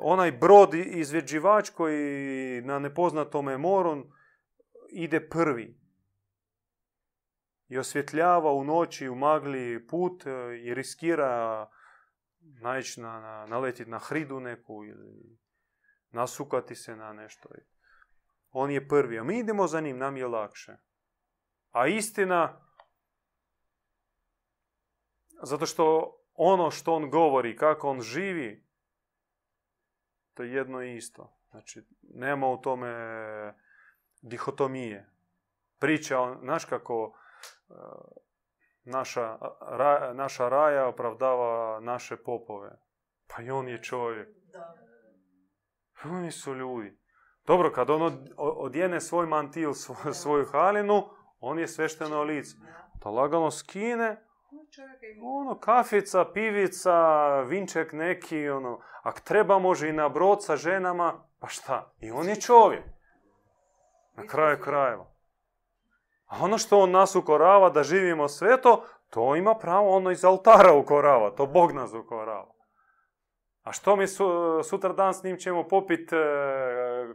A: onaj brod izvjeđivač koji na nepoznatome moru ide prvi i osvjetljava u noći u magli put e, i riskira na, naletiti na hridu neku nasukati se na nešto. On je prvi, a mi idemo za njim, nam je lakše. A istina, zato što ono što on govori, kako on živi, to je jedno i isto. Znači, nema u tome dihotomije. Priča, znaš kako e, naša, naša raja opravdava naše popove. Pa i on je čovjek. Oni su ljudi. Dobro, kad on odjene svoj mantil, svoju halinu, on je svešteno lice. Da lagano skine, ono, ono, kafica, pivica, vinček neki, ono, ak treba može i na brod sa ženama, pa šta? I on je čovjek. Na kraju krajeva. A ono što on nas ukorava da živimo sveto, to ima pravo ono iz altara ukorava, to Bog nas ukorava. A što mi su, sutra dan s njim ćemo popiti e,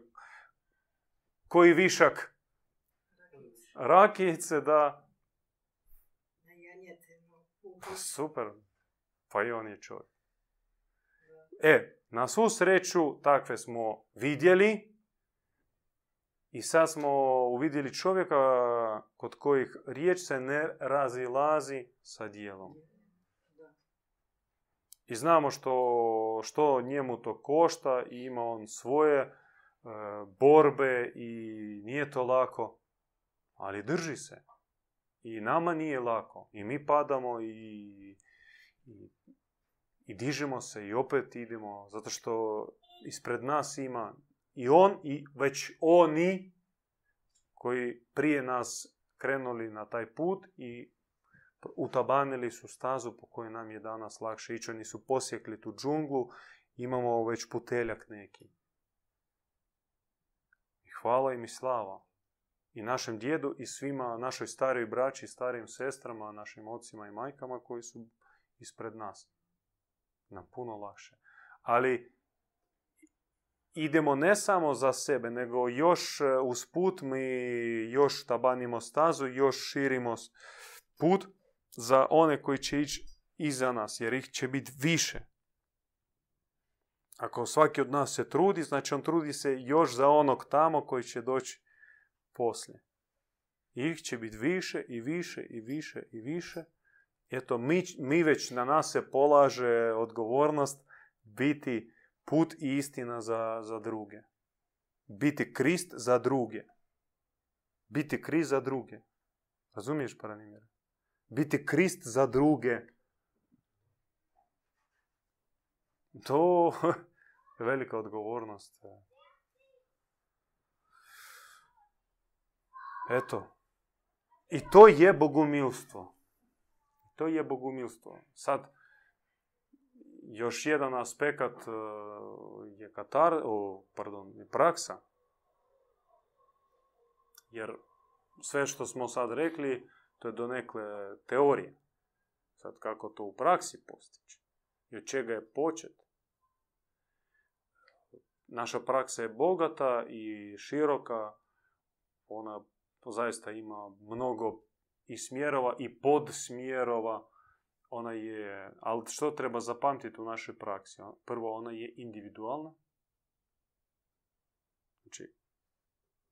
A: koji višak rakijice da... Pa super, pa i on je čovjek. E, na svu sreću takve smo vidjeli i sad smo uvidjeli čovjeka kod kojih riječ se ne razilazi sa dijelom. I znamo što, što njemu to košta i ima on svoje e, borbe i nije to lako ali drži se. I nama nije lako. I mi padamo i, i, i dižemo se i opet idemo, zato što ispred nas ima i on i već oni koji prije nas krenuli na taj put i utabanili su stazu po kojoj nam je danas lakše ići. Oni su posjekli tu džunglu, imamo već puteljak neki. I hvala im i slava i našem djedu i svima našoj staroj braći, starijim sestrama, našim ocima i majkama koji su ispred nas. Nam puno lakše. Ali idemo ne samo za sebe, nego još e, uz put mi još tabanimo stazu, još širimo put za one koji će ići iza nas, jer ih će biti više. Ako svaki od nas se trudi, znači on trudi se još za onog tamo koji će doći poslije. I ih će biti više i više i više i više. Eto, mi, mi već na nas se polaže odgovornost biti put i istina za, za druge. Biti krist za druge. Biti krist za druge. Razumiješ, Paranimir? Biti krist za druge. To je velika odgovornost. E. Eto. I to je bogumilstvo. To je bogumilstvo. Sad, još jedan aspekt e, je katar, o, pardon, praksa. Jer sve što smo sad rekli, to je do donekle teorije. Sad kako to u praksi postići i od čega je počet. Naša praksa je bogata i široka, ona to zaista ima mnogo i smjerova i podsmjerova. Ona je, ali što treba zapamtiti u našoj praksi? Ono, prvo, ona je individualna. Znači,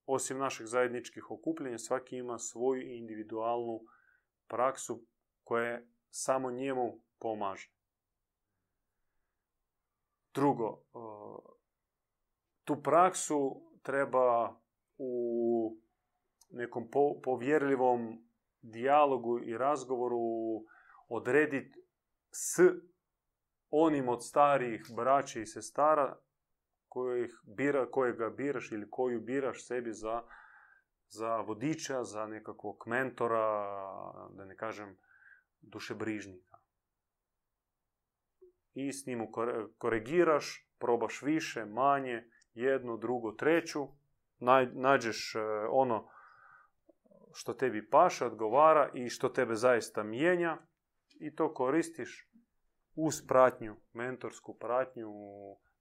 A: osim naših zajedničkih okupljenja, svaki ima svoju individualnu praksu koja samo njemu pomaže. Drugo, eh, tu praksu treba u nekom povjerljivom dijalogu i razgovoru odrediti s onim od starijih braća i sestara kojih bira, kojega biraš ili koju biraš sebi za, za vodiča, za nekakvog mentora, da ne kažem dušebrižnika. I s njim korigiraš, probaš više, manje, jedno, drugo, treću, nađeš e, ono što tebi paše, odgovara i što tebe zaista mijenja i to koristiš uz pratnju, mentorsku pratnju,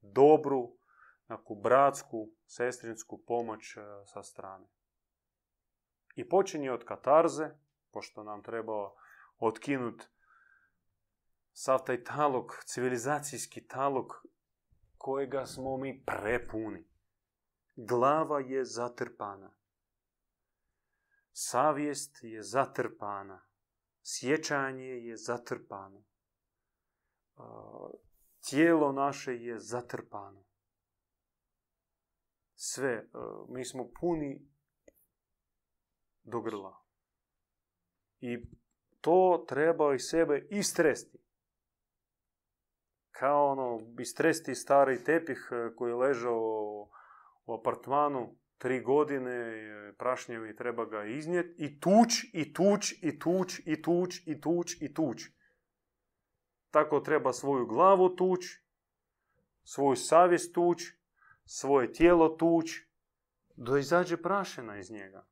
A: dobru, neku bratsku, sestrinsku pomoć e, sa strane. I počinje od katarze, pošto nam treba otkinut sav taj talog, civilizacijski talog kojega smo mi prepuni. Glava je zatrpana. Savjest je zatrpana. Sjećanje je zatrpano. Tijelo naše je zatrpano. Sve. Mi smo puni do grla. I to treba iz sebe istresti. Kao ono, istresti stari tepih koji je ležao u apartmanu tri godine, prašnjevi treba ga iznijeti i tuć, i tuč, i tuč, i tuć, i tuć, i tuč. Tako treba svoju glavu tuć, svoju savjest tuč, svoje tijelo tuć, do izađe prašena iz njega.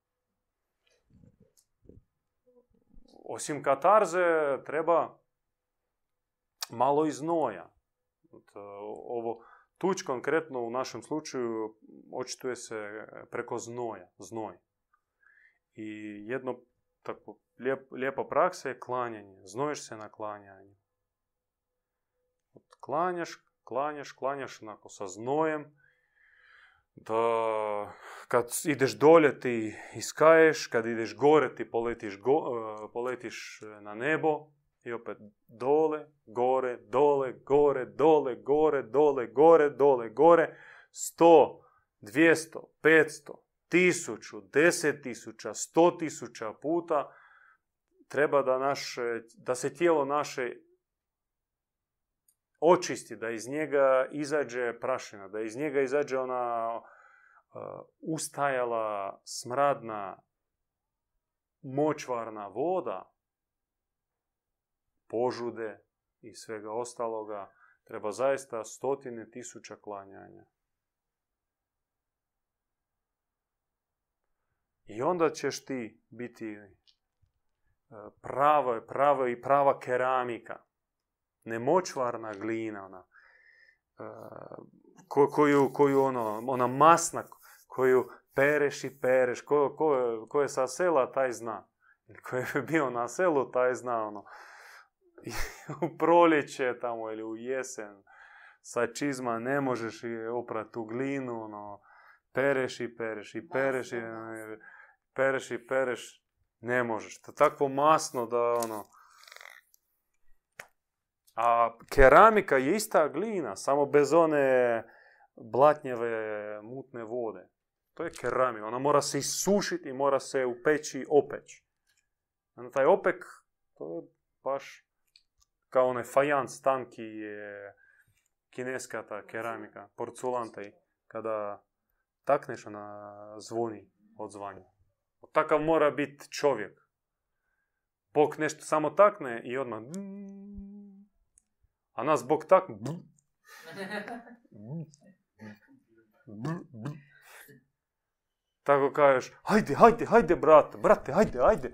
A: Osim katarze treba malo iznoja e, Ovo, Tuč konkretno u našem slučaju očituje se preko znoja, znoj. I jedno tako lijepa praksa je klanjanje. Znoješ se na klanjanje. Klanjaš, klanjaš, klanjaš onako sa znojem. Da kad ideš dolje ti iskaješ, kad ideš gore ti poletiš eh, na nebo. I opet dole, gore, dole, gore, dole, gore, dole, gore, dole, gore. 100, 200, 500, tisuću, deset tisuća, sto tisuća puta treba da, da se tijelo naše očisti, da iz njega izađe prašina, da iz njega izađe ona e, ustajala, smradna, močvarna voda, požude i svega ostaloga, treba zaista stotine tisuća klanjanja. I onda ćeš ti biti eh, pravo, pravo i prava keramika. Nemočvarna glina, ona, eh, ko, koju, koju ono, ona masna, koju pereš i pereš, ko, ko, ko je sa sela, taj zna. Ko je bio na selu, taj zna, ono u proljeće tamo ili u jesen sa čizma ne možeš oprati tu glinu, ono, pereš i pereš i pereš i pereš i pereš, ne možeš. To tako masno da ono... A keramika je ista glina, samo bez one blatnjeve mutne vode. To je keramika, ona mora se isušiti i mora se upeći, opeć opeći. taj opek, to je baš Као не фајанс, танки, е, кинеската керамика, порцуланта и када такнеш на звони од звање. Така мора бит човек. Бог нешто само такне и одма. А нас Бог так. Тако кажеш, хајде, хајде, хајде, брат, брате, хајде, хајде.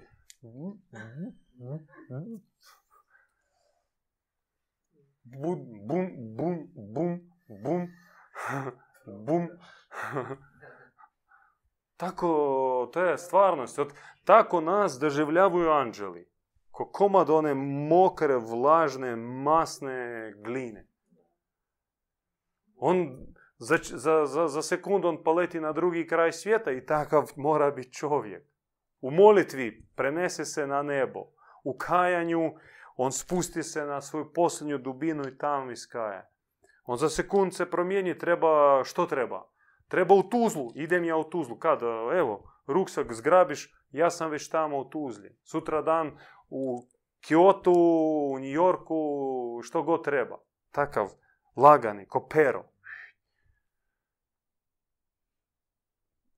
A: bum, bum, bum, bum, bum, bum. Tako, to je stvarnost. tako nas doživljavaju anđeli. Ko komad one mokre, vlažne, masne gline. On za, za sekundu on poleti na drugi kraj svijeta i takav mora biti čovjek. U molitvi prenese se na nebo. U kajanju on spusti se na svoju posljednju dubinu i tam iskaje. On za sekund se promijeni, treba, što treba? Treba u Tuzlu, idem ja u Tuzlu. Kad, evo, ruksak zgrabiš, ja sam već tamo u Tuzli. Sutra dan u Kiotu, u New Yorku, što god treba. Takav lagani, kopero.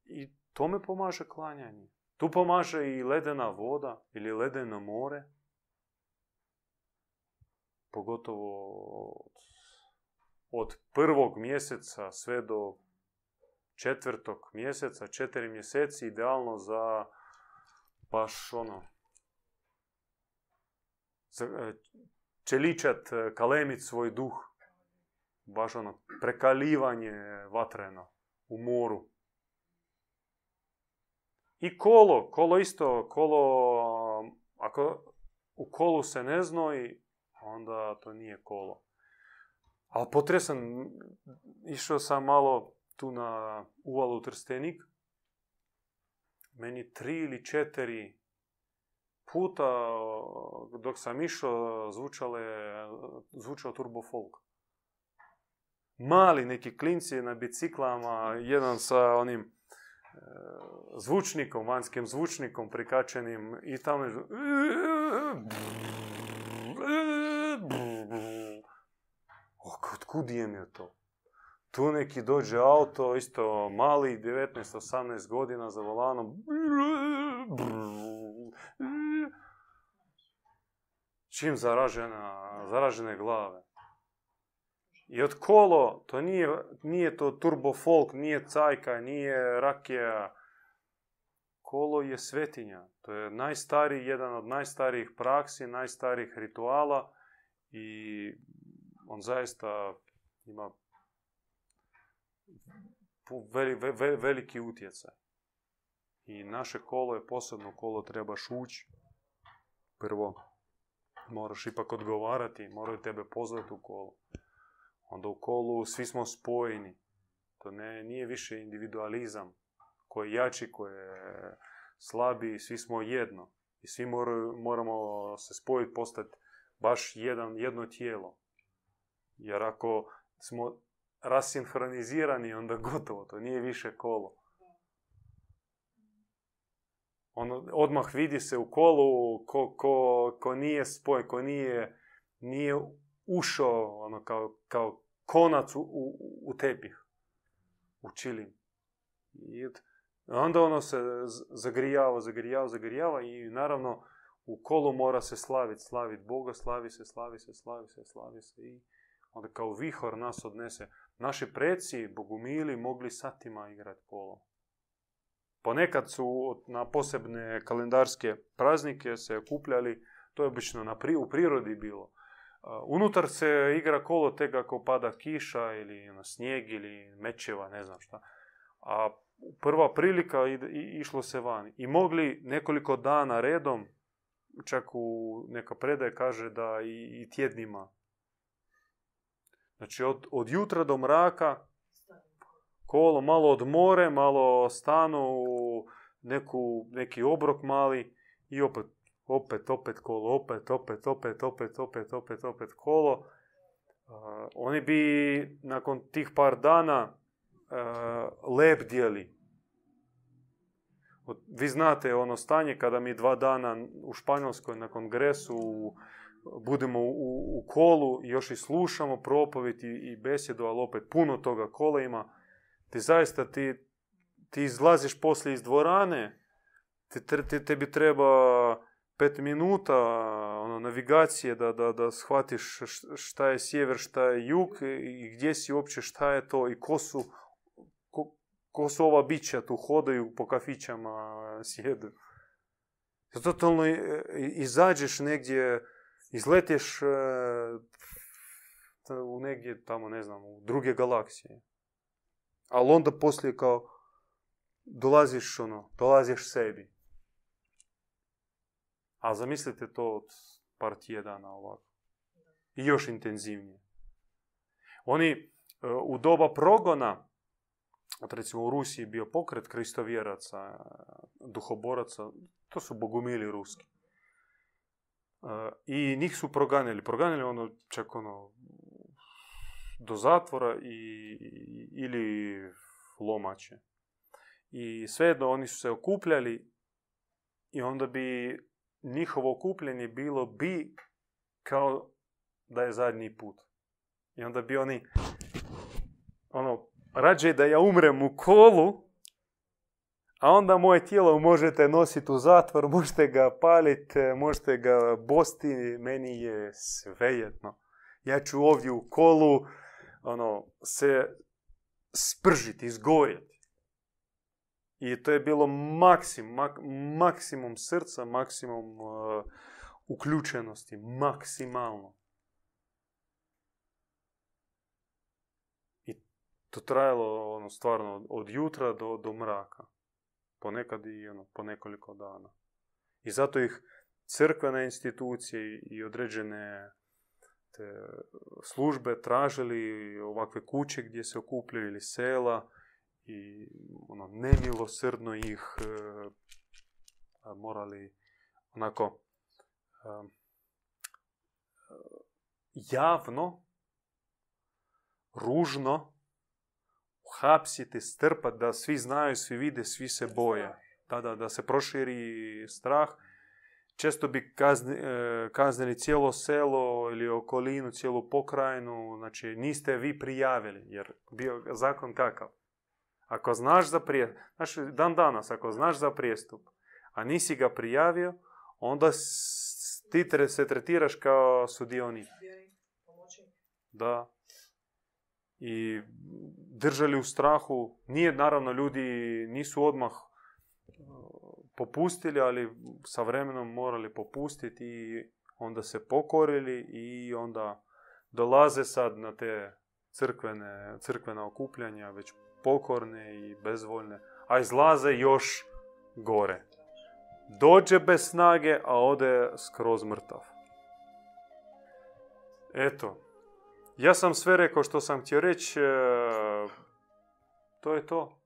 A: I tome pomaže klanjanje. Tu pomaže i ledena voda ili ledeno more pogotovo od, od prvog mjeseca sve do četvrtog mjeseca, četiri mjeseci, idealno za baš ono, e, čeličat, e, kalemit svoj duh, baš ono, prekalivanje vatreno u moru. I kolo, kolo isto, kolo, ako u kolu se ne znoji, onda to nije kolo. Ali potresan, išao sam malo tu na uvalu Trstenik, meni tri ili četiri puta dok sam išao zvučale, zvučao turbo folk. Mali neki klinci na biciklama, jedan sa onim e, zvučnikom, vanjskim zvučnikom prikačenim i tamo je... Kudijem je to? Tu neki dođe auto, isto mali, 19-18 godina za volanom. Čim zaražena, zaražene glave. I od kolo, to nije, nije to turbo folk, nije cajka, nije rakija. Kolo je svetinja. To je najstariji, jedan od najstarijih praksi, najstarijih rituala i on zaista ima veliki utjecaj. I naše kolo je posebno kolo, trebaš ući. Prvo, moraš ipak odgovarati, moraju tebe pozvati u kolo. Onda u kolu svi smo spojeni. To ne, nije više individualizam koji je jači, koji je slabiji, svi smo jedno. I svi moramo se spojiti, postati baš jedan, jedno tijelo. Jer ako smo rasinhronizirani, onda gotovo, to nije više kolo. Ono, odmah vidi se u kolu ko, ko, ko nije spoj, ko nije, nije ušao ono, kao, kao konac u, u, u tepih, u I onda ono se zagrijava, zagrijava, zagrijava i naravno u kolu mora se slaviti, slaviti Boga, slavi se, slavi se, slavi se, slavi se i onda kao vihor nas odnese. Naši preci, bogumili, mogli satima igrati polo. Ponekad su na posebne kalendarske praznike se okupljali, to je obično na pri, u prirodi bilo. Uh, unutar se igra kolo tega ako pada kiša ili na ono, snijeg ili mečeva, ne znam šta. A prva prilika išlo se van. I mogli nekoliko dana redom, čak u neka predaje kaže da i tjednima Znači od, od jutra do mraka kolo malo odmore, malo stanu u neku, neki obrok mali i opet, opet, opet kolo, opet, opet, opet, opet, opet, opet, opet kolo. oni bi nakon tih par dana uh, lebdjeli. Vi znate ono stanje kada mi dva dana u Španjolskoj na kongresu u budemo u, kolu još i slušamo propoviti i, besjedu, ali opet puno toga kola ima. Ti zaista, ti, ti izlaziš poslije iz dvorane, ti, te, tebi treba pet minuta ono, navigacije da, da, da shvatiš šta je sjever, šta je jug i gdje si uopće, šta je to i ko su, ko, su ova bića tu hodaju po kafićama, sjedu. Totalno e, izađeš negdje izletiš u negdje tamo, ne znam, u druge galaksije. Ali onda poslije kao dolaziš, ono, dolaziš sebi. A zamislite to od par tjedana ovako. I još intenzivnije. Oni u doba progona, recimo u Rusiji bio pokret kristovjeraca, duhoboraca, to su bogumili ruski. I njih su proganili, Proganjali ono čak ono do zatvora i, ili lomače. I svejedno oni su se okupljali i onda bi njihovo okupljanje bilo bi kao da je zadnji put. I onda bi oni ono, rađe da ja umrem u kolu, a onda moje tijelo možete nositi u zatvor, možete ga paliti, e, možete ga bosti, meni je svejedno. Ja ću ovdje u kolu ono, se spržiti, izgorjeti. I to je bilo maksim, maksimum srca, maksimum e, uključenosti, maksimalno. I to trajalo ono, stvarno od, od jutra do, do mraka ponekad i ono, po nekoliko dana. I zato ih crkvene institucije i određene te službe tražili ovakve kuće gdje se okupljaju sela i ono, nemilosrdno ih e, morali onako e, javno, ružno hapsiti, strpati, da svi znaju, svi vide, svi se boje. Da, da, se proširi strah. Često bi kazni, e, kaznili cijelo selo ili okolinu, cijelu pokrajinu. Znači, niste vi prijavili, jer bio zakon kakav. Ako znaš za prijestup, Znaš, dan danas, ako znaš za prijestup, a nisi ga prijavio, onda ti se tretiraš kao sudionik. Da i držali u strahu. Nije, naravno, ljudi nisu odmah uh, popustili, ali sa vremenom morali popustiti i onda se pokorili i onda dolaze sad na te crkvene, crkvena okupljanja, već pokorne i bezvoljne, a izlaze još gore. Dođe bez snage, a ode skroz mrtav. Eto, ja sam sve rekao što sam htio reći, e, to je to.